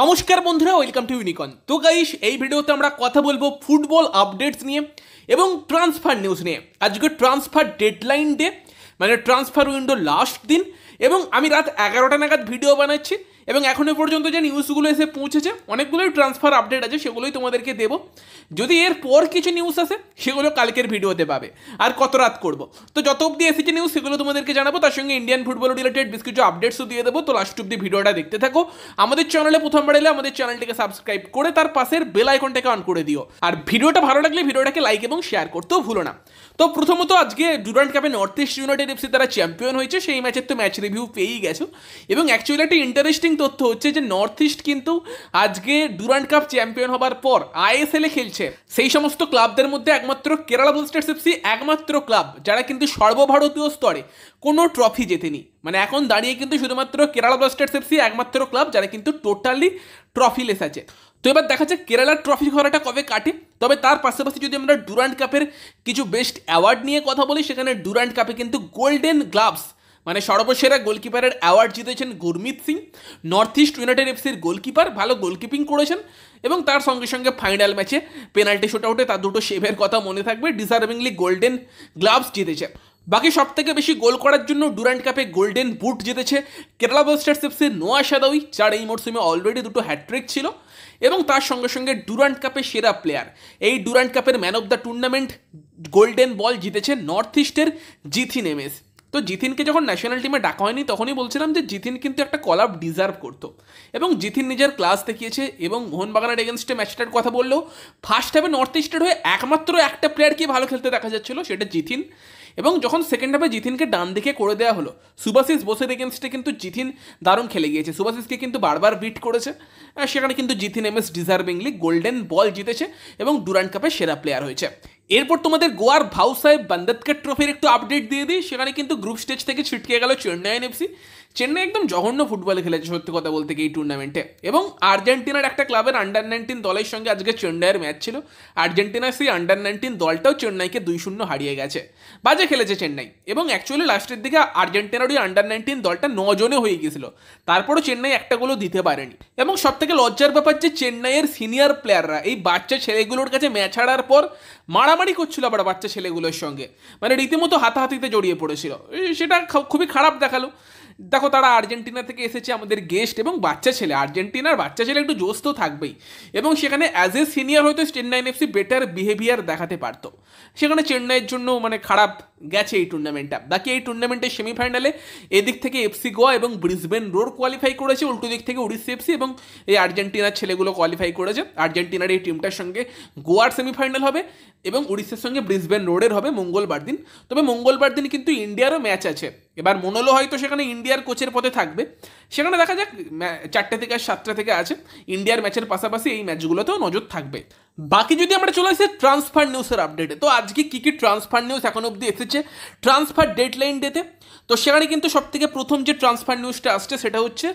নমস্কার বন্ধুরা welcome to ইউনিকন তো গাইস এই ভিডিওতে আমরা কথা বলবো ফুটবল আপডেটস নিয়ে এবং ট্রান্সফার নিউজ নিয়ে আজকে ট্রান্সফার ডেডলাইন ডে মানে ট্রান্সফার উইন্ডো লাস্ট দিন এবং আমি রাত এগারোটা নাগাদ ভিডিও বানাচ্ছি এবং এখনও পর্যন্ত যে নিউজগুলো এসে পৌঁছেছে অনেকগুলোই ট্রান্সফার আপডেট আছে সেগুলোই তোমাদেরকে দেব যদি এর পর কিছু নিউজ আসে সেগুলো কালকের ভিডিওতে পাবে আর কত রাত করব তো যত অব্দি এসেছে নিউজ সেগুলো তোমাদেরকে জানাবো তার সঙ্গে ইন্ডিয়ান ফুটবল রিলেটেড বেশ কিছু আপডেটসও দিয়ে দেবো তো লাস্ট অব্দি ভিডিওটা দেখতে থাকো আমাদের চ্যানেলে প্রথমবার এলে আমাদের চ্যানেলটিকে সাবস্ক্রাইব করে তার পাশের বেল আইকনটাকে অন করে দিও আর ভিডিওটা ভালো লাগলে ভিডিওটাকে লাইক এবং শেয়ার করতেও ভুলো না তো প্রথমত আজকে ডুরান্ট কাপে নর্থ ইস্ট ইউনাইটেড এফসি তারা চ্যাম্পিয়ন হয়েছে সেই ম্যাচের তো ম্যাচ রিভিউ পেয়েই গেছো এবং অ্যাকচুয়ালি একটা ইন্টারেস্টিং তথ্য হচ্ছে যে নর্থ ইস্ট কিন্তু আজকে ডুরান্ড কাপ চ্যাম্পিয়ন হবার পর আইএসএল এ খেলছে সেই সমস্ত ক্লাবদের মধ্যে একমাত্র কেরালা ব্লাস্টার্স এফসি একমাত্র ক্লাব যারা কিন্তু সর্বভারতীয় স্তরে কোনো ট্রফি জেতেনি মানে এখন দাঁড়িয়ে কিন্তু শুধুমাত্র কেরালা ব্লাস্টার্স এফসি একমাত্র ক্লাব যারা কিন্তু টোটালি লেস আছে তো এবার দেখা যাচ্ছে কেরালার ট্রফি খরাটা কবে কাটে তবে তার পাশাপাশি যদি আমরা ডুরান্ড কাপের কিছু বেস্ট অ্যাওয়ার্ড নিয়ে কথা বলি সেখানে ডুরান্ড কাপে কিন্তু গোল্ডেন গ্লাভস মানে সর্বসেরা গোলকিপারের অ্যাওয়ার্ড জিতেছেন Gurmeet Singh North East United এফসির গোলকিপার ভালো গোলকিপিং করেছেন এবং তার সঙ্গে সঙ্গে ফাইনাল ম্যাচে পেনাল্টি শুট আউটে তার দুটো সেভের কথা মনে থাকবে ডিজার্ভিংলি গোল্ডেন গ্লাভস জিতেছে বাকি সব থেকে বেশি গোল করার জন্য ডুরান্ট কাপে গোল্ডেন বুট জিতেছে কেরালা বাস্টার্স এফসির নোয়া সাদাউই যার এই মরসুমে অলরেডি দুটো হ্যাটট্রিক ছিল এবং তার সঙ্গে সঙ্গে ডুরান্ট কাপের সেরা প্লেয়ার এই ডুরান্ট কাপের man of the tournament golden ball জিতেছে নর্থ ইস্টের জিথি নেমেস তো জিতিনকে যখন ন্যাশনাল টিমে ডাকা হয়নি তখনই বলছিলাম যে জিতিন কিন্তু একটা কল আপ ডিজার্ভ করতো এবং জিতিন নিজের ক্লাস দেখিয়েছে এবং মোহনবাগানের এগেনস্টে ম্যাচটার কথা বললো ফার্স্ট হাফে নর্থ ইস্টের হয়ে একমাত্র একটা প্লেয়ারকে ভালো খেলতে দেখা যাচ্ছিল সেটা জিতিন এবং যখন সেকেন্ড হাফে জিতিনকে ডান দিকে করে দেওয়া হলো সুভাশিস বোসের এগেনস্টে কিন্তু জিতিন দারুণ খেলে গিয়েছে সুভাশিসকে কিন্তু বারবার বিট করেছে সেখানে কিন্তু Jithin M S deservingly golden ball জিতেছে এবং ডুরান্ড কাপের সেরা প্লেয়ার হয়েছে এরপর তোমাদের গোয়ার ভাউ সাহেব বান্দাতকার ট্রফির একটু আপডেট দিয়ে দিই সেখানে কিন্তু গ্রুপ স্টেজ থেকে ছিটকে গেল চেন্নাইন এফসি চেন্নাই একদম জঘন্য ফুটবল খেলেছে সত্যি কথা বলতে গিয়ে এই টুর্নামেন্টে এবং আর্জেন্টিনার একটা ক্লাবের আন্ডার নাইনটিন দলের সঙ্গে আজকে চেন্নাইয়ের ম্যাচ ছিল আর্জেন্টিনার সেই আন্ডার নাইনটিন দলটাও চেন্নাইকে দুই শূন্য হারিয়ে গেছে বাজে খেলেছে চেন্নাই এবং অ্যাকচুয়ালি লাস্টের দিকে আর্জেন্টিনার ওই আন্ডার নাইনটিন দলটা নজনে হয়ে গেছিল তারপরও চেন্নাই একটা গোলও দিতে পারেনি এবং সবথেকে লজ্জার ব্যাপার যে চেন্নাইয়ের সিনিয়র প্লেয়াররা এই বাচ্চা ছেলেগুলোর কাছে ম্যাচ হারার পর মারামারি করছিল আবার বাচ্চা ছেলেগুলোর সঙ্গে মানে রীতিমতো হাতাহাতিতে জড়িয়ে পড়েছিল সেটা খুবই খারাপ দেখালো দেখো তারা আর্জেন্টিনা থেকে এসেছে আমাদের গেস্ট এবং বাচ্চা ছেলে আর্জেন্টিনার বাচ্চা ছেলে একটু জোস্ত থাকবেই এবং সেখানে অ্যাজ এ সিনিয়র হয়তো চেন্নাইন এফসি বেটার বিহেভিয়ার দেখাতে পারতো সেখানে চেন্নাইয়ের জন্য মানে খারাপ গেছে এই টুর্নামেন্টটা বাকি এই টুর্নামেন্টের সেমিফাইনালে এদিক থেকে এফসি গোয়া এবং ব্রিসবেন রোড কোয়ালিফাই করেছে উল্টো দিক থেকে উড়িষ্যা এফসি এবং এই আর্জেন্টিনার ছেলেগুলো কোয়ালিফাই করেছে আর্জেন্টিনার এই টিমটার সঙ্গে গোয়ার সেমিফাইনাল হবে এবং উড়িষ্যার সঙ্গে ব্রিসবেন রোডের হবে মঙ্গলবার দিন তবে মঙ্গলবার দিন কিন্তু ইন্ডিয়ারও ম্যাচ আছে এবার মনোলো হয়তো সেখানে ইন্ডিয়ার কোচের পথে থাকবে সেখানে দেখা যাক চারটে থেকে আর সাতটা থেকে আছে ইন্ডিয়ার ম্যাচের পাশাপাশি এই ম্যাচগুলোতেও নজর থাকবে বাকি যদি আমরা চলে আসি ট্রান্সফার নিউজের আপডেটে তো আজকে কী কী ট্রান্সফার নিউজ এখন অবধি এসেছে ট্রান্সফার ডেডলাইন ডেতে তো সেখানে কিন্তু সবথেকে প্রথম যে ট্রান্সফার নিউজটা আসছে সেটা হচ্ছে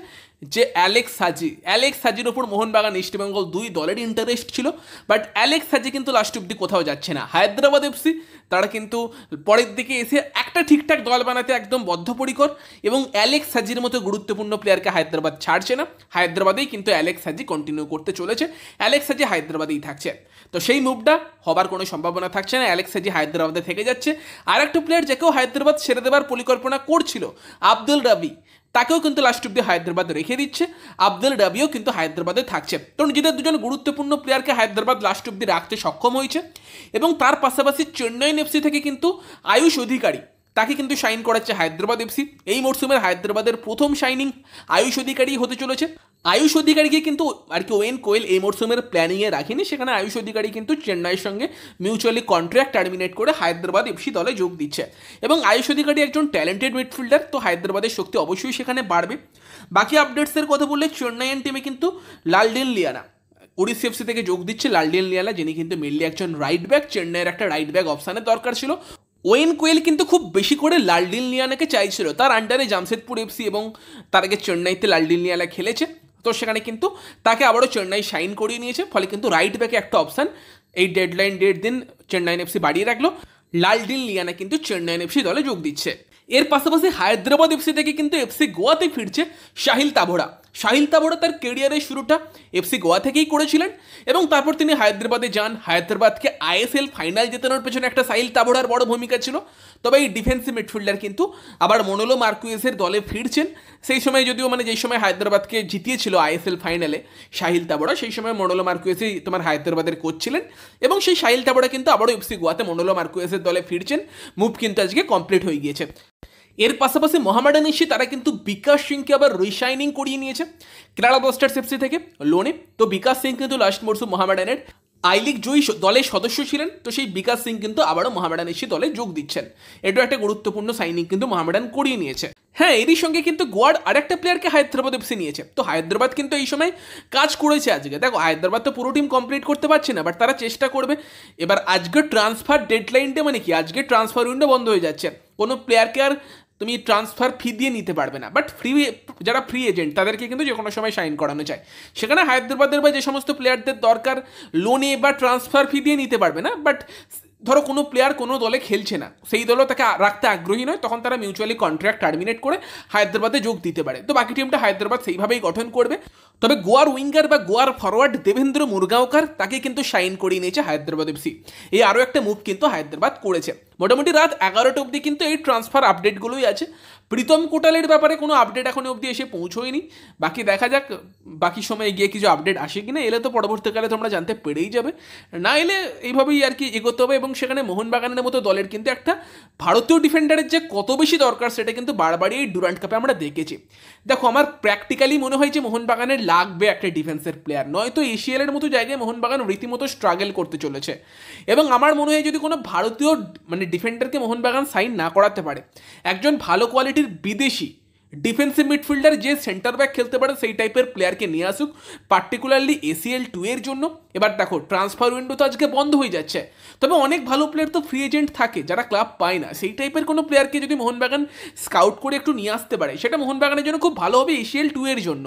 যে অ্যালেক্স সাজি অ্যালেক্স সাজির ওপর মোহনবাগান ইস্টবেঙ্গল দুই দলের ইন্টারেস্ট ছিল বাট অ্যালেক্স সাজি কিন্তু লাস্ট অব্দি কোথাও যাচ্ছে না হায়দ্রাবাদ এফসি তারা কিন্তু পরের দিকে এসে একটা ঠিকঠাক দল বানাতে একদম বদ্ধপরিকর এবং অ্যালেক্স সাজির মতো গুরুত্বপূর্ণ প্লেয়ারকে হায়দ্রাবাদ ছাড়ছে না হায়দ্রাবাদেই কিন্তু অ্যালেক্স সাজি কন্টিনিউ করতে চলেছে অ্যালেক্স সাজি হায়দ্রাবাদেই থাকছে তো সেই মুভটা হবার কোনো সম্ভাবনা থাকছে না অ্যালেক্স সাজি হায়দ্রাবাদে থেকে যাচ্ছে আর একটা প্লেয়ার যাকেও হায়দ্রাবাদ সেরে দেবার পরিকল্পনা করছিল আব্দুল রাবি তাকেও কিন্তু লাস্ট অব্দি হায়দ্রাবাদ রেখে দিচ্ছে আব্দুল রাবিও কিন্তু হায়দ্রাবাদে থাকছে তো নিজেদের দুজন গুরুত্বপূর্ণ প্লেয়ারকে হায়দ্রাবাদ লাস্ট অব্দি রাখতে সক্ষম হয়েছে এবং তার পাশাপাশি চেন্নাইন এফসি থেকে কিন্তু আয়ুষ অধিকারী তাকে কিন্তু সাইন করাচ্ছে হায়দ্রাবাদ এফসি এই মরসুমের হায়দ্রাবাদের প্রথম সাইনিং আয়ুষ অধিকারী হতে চলেছে আয়ুষ অধিকারীকে কিন্তু আর কি ওয়েন কোয়েল এই মরসুমের প্ল্যানিংয়ে রাখেনি সেখানে আয়ুষ অধিকারী কিন্তু চেন্নাইয়ের সঙ্গে মিউচুয়ালি কন্ট্রাক্ট টার্মিনেট করে হায়দ্রাবাদ এফসি দলে যোগ দিচ্ছে এবং আয়ুষ অধিকারী একজন ট্যালেন্টেড মিডফিল্ডার তো হায়দ্রাবাদের শক্তি অবশ্যই সেখানে বাড়বে বাকি আপডেটসের কথা বললে চেন্নাইয়ান টিমে কিন্তু লালডেন লিয়ানা উড়িষ্যা এফসি থেকে যোগ দিচ্ছে লালডেন লিয়ালা যিনি কিন্তু মেনলি একজন রাইট ব্যাক চেন্নাইয়ের একটা রাইট ব্যাক অপশানের দরকার ছিল ওয়েন কোয়েল কিন্তু খুব বেশি করে লালডিন লিয়ানাকে চাইছিল তার আন্ডারে জামশেদপুর এফসি এবং তার আগে চেন্নাইতে লালডিন লিয়ালা খেলেছে তো সেখানে কিন্তু তাকে আবারও চেন্নাই সাইন করিয়ে নিয়েছে ফলে কিন্তু রাইট ব্যাকে একটা অপশান এই ডেডলাইন ডেট দিন চেন্নাই এফসি বাড়িয়ে রাখলো লালডিন লিয়ানা কিন্তু চেন্নাই এফসি দলে যোগ দিচ্ছে এর পাশাপাশি হায়দ্রাবাদ এফসি থেকে কিন্তু এফসি গোয়াতে ফিরছে শাহিল তাভোরা শাহিল তাবড়ে তার কেরিয়ারের শুরুটা এফসি গোয়া থেকেই করেছিলেন এবং তারপর তিনি হায়দ্রাবাদে যান হায়দ্রাবাদকে আইএসএল ফাইনাল জেতানোর পেছনে একটা সাহিল তাবড়ার বড় ভূমিকা ছিল তবে এই ডিফেন্সিভ মিডফিল্ডার কিন্তু আবার মনোলো মার্কুয়েসের দলে ফিরছেন সেই সময় যদিও মানে যেই সময় হায়দ্রাবাদকে জিতিয়েছিল আইএসএল ফাইনালে শাহিল তাবড়া সেই সময় মনোলো মার্কুয়েসই তোমার হায়দ্রাবাদের কোচ ছিলেন এবং সেই সাহিল তাবড়া কিন্তু আবারও এফসি গোয়াতে মনোলো মার্কুয়েসের দলে ফিরছেন মুভ কিন্তু আজকে কমপ্লিট হয়ে গিয়েছে এর পাশাপাশি মহামেডান এসে তারা কিন্তু বিকাশ সিংকে আবার রিশাইনিং করিয়ে নিয়েছে কেরালা ব্লাস্টার্স এফসি থেকে লোনে তো বিকাশ সিং কিন্তু লাস্ট মরসুম মহামেডানের আই লিগ জয়ী দলের সদস্য ছিলেন তো সেই বিকাশ সিং কিন্তু আবারও মহামেডান এসে দলে যোগ দিচ্ছেন এটাও একটা গুরুত্বপূর্ণ সাইনিং কিন্তু মহামেডান করিয়ে নিয়েছে হ্যাঁ এরই সঙ্গে কিন্তু গোয়ার আরেকটা প্লেয়ারকে হায়দ্রাবাদ এফসি নিয়েছে তো হায়দ্রাবাদ কিন্তু এই সময় কাজ করেছে আজকে দেখো হায়দ্রাবাদ তো পুরো টিম কমপ্লিট করতে পারছে না বাট তারা চেষ্টা করবে এবার আজকে ট্রান্সফার ডেডলাইনটা মানে কি আজকে ট্রান্সফার উইন্ডো বন্ধ হয়ে যাচ্ছে কোনো প্লেয়ারকে আর তুমি ট্রান্সফার ফি দিয়ে নিতে পারবে না বাট ফ্রি যারা ফ্রি এজেন্ট তাদেরকে কিন্তু যে কোনো সময় সাইন করানো যায় সেখানে হায়দ্রাবাদের বা যে সমস্ত প্লেয়ারদের দরকার লোনে বা ট্রান্সফার ফি দিয়ে নিতে পারবে না বাট ধরো কোনো প্লেয়ার কোনো দলে খেলছে না সেই দলও তাকে রাখতে আগ্রহী নয় তখন তারা মিউচুয়ালি কন্ট্রাক্ট টার্মিনেট করে হায়দ্রাবাদে যোগ দিতে পারে তো বাকি টিমটা হায়দ্রাবাদ সেইভাবেই গঠন করবে তবে গোয়ার উইঙ্গার বা গোয়ার ফরওয়ার্ড দেবেন্দ্র মুরগাঁওকার তাকে কিন্তু সাইন করিয়ে নিয়েছে হায়দ্রাবাদ এফসি এই আরও একটা মুভ কিন্তু হায়দ্রাবাদ করেছে মোটামুটি রাত এগারোটা অবধি কিন্তু এই ট্রান্সফার আপডেটগুলোই আছে প্রীতম কোটালের ব্যাপারে কোনো আপডেট এখনো অবধি এসে পৌঁছোয়নি বাকি দেখা যাক বাকি সময়ে গিয়ে কিছু আপডেট আসে কি না এলে তো পরবর্তীকালে তোমরা জানতে পেরেই যাবে না এলে এইভাবেই আর কি এগোতে হবে এবং সেখানে মোহনবাগানের মতো দলের কিন্তু একটা ভারতীয় ডিফেন্ডারের যে কত বেশি দরকার সেটা কিন্তু বারবারই এই ডুরান্ট কাপে আমরা দেখেছি দেখো আমার প্র্যাকটিক্যালি মনে হয় যে মোহনবাগানের লাগবে একটা ডিফেন্সের প্লেয়ার নয়তো এশিয়ালের মতো জায়গায় মোহনবাগান রীতিমতো স্ট্রাগল করতে চলেছে এবং আমার মনে হয় যদি কোনো ভারতীয় মানে ডিফেন্ডারকে মোহনবাগান সাইন না করাতে পারে একজন ভালো কোয়ালিটির বিদেশি ডিফেন্সিভ মিডফিল্ডার যে সেন্টার ব্যাক খেলতে পারে সেই টাইপের প্লেয়ারকে নিয়ে আসুক পার্টিকুলারলি এসিএল টু এর জন্য এবার দেখো ট্রান্সফার উইন্ডো তো আজকে বন্ধ হয়ে যাচ্ছে তবে অনেক ভালো প্লেয়ার তো ফ্রি এজেন্ট থাকে যারা ক্লাব পায় না সেই টাইপের কোনো প্লেয়ারকে যদি মোহনবাগান স্কাউট করে একটু নিয়ে আসতে পারে সেটা মোহনবাগানের জন্য খুব ভালো হবে এশিয়াল টু এর জন্য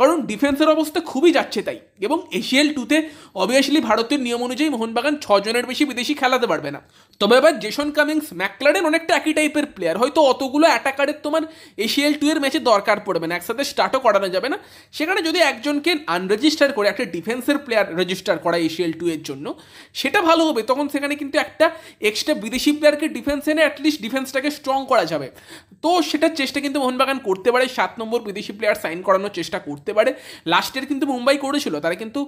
কারণ ডিফেন্সের অবস্থা খুবই যাচ্ছে তাই এবং এশিয়াল টুতে অবভিয়াসলি ভারতের নিয়ম অনুযায়ী মোহনবাগান ছজনের বেশি বিদেশি খেলাতে পারবে না তবে এবার জেসন কামিংস ম্যাকলারেন অনেকটা একই টাইপের প্লেয়ার হয়তো অতগুলো অ্যাটাকারের তোমার এশিয়াল দুয়ের ম্যাচে দরকার পড়বে না একসাথে স্টার্টও করানো যাবে না সেখানে যদি একজনকে আনরেজিস্টার করে একটা ডিফেন্সের প্লেয়ার রেজিস্টার করা এশিয়াল টু এর জন্য সেটা ভালো হবে তখন সেখানে কিন্তু একটা এক্সট্রা বিদেশি প্লেয়ারকে ডিফেন্স এনে অ্যাটলিস্ট ডিফেন্সটাকে স্ট্রং করা যাবে তো সেটার চেষ্টা কিন্তু মোহনবাগান করতে পারে সাত নম্বর বিদেশি প্লেয়ার সাইন করানোর চেষ্টা করতে পারে লাস্টের কিন্তু মুম্বাই করেছিল তারা কিন্তু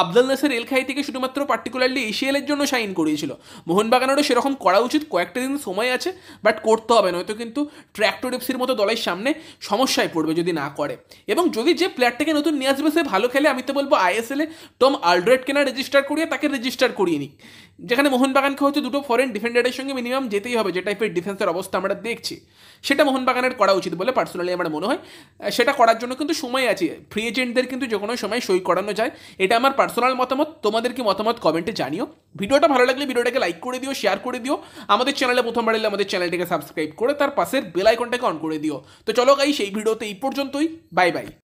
আবদুল নাসের এলখাই থেকে শুধুমাত্র পার্টিকুলারলি এশিয়ালের জন্য সাইন করিয়েছিল মোহনবাগানেরও সেরকম করা উচিত কয়েকটা দিন সময় আছে বাট করতে হবে নয়তো কিন্তু ট্র্যাক্টর এফসির মতো দলের সামনে সমস্যায় পড়বে যদি না করে এবং যদি যে প্লেয়ারটাকে নতুন নিয়ে আসবে সে ভালো খেলে আমি তো বলবো আইএসএলে টম আলড্রেড কেনা রেজিস্টার করিয়ে তাকে রেজিস্টার করিয়ে নিক যেখানে মোহনবাগানকে হচ্ছে দুটো ফরেন ডিফেন্ডারের সঙ্গে মিনিমাম যেতেই হবে যে টাইপের ডিফেন্সের অবস্থা আমরা দেখছি সেটা মোহনবাগানের করা উচিত বলে পার্সোনালি আমার মনে হয় সেটা করার জন্য কিন্তু সময় আছে ফ্রি এজেন্টদের কিন্তু যে কোনো সময় সই করানো যায় এটা আমার পার্সোনাল মতামত তোমাদের কি মতামত কমেন্টে জানিও ভিডিওটা ভালো লাগলে ভিডিওটাকে লাইক করে দিও শেয়ার করে দিও আমাদের চ্যানেলে প্রথমবার এলে আমাদের চ্যানেলটিকে সাবস্ক্রাইব করে তার পাশের বেল আইকনটাকে অন করে দিও তো চলো গাই সেই ভিডিওতে এই পর্যন্তই বাই বাই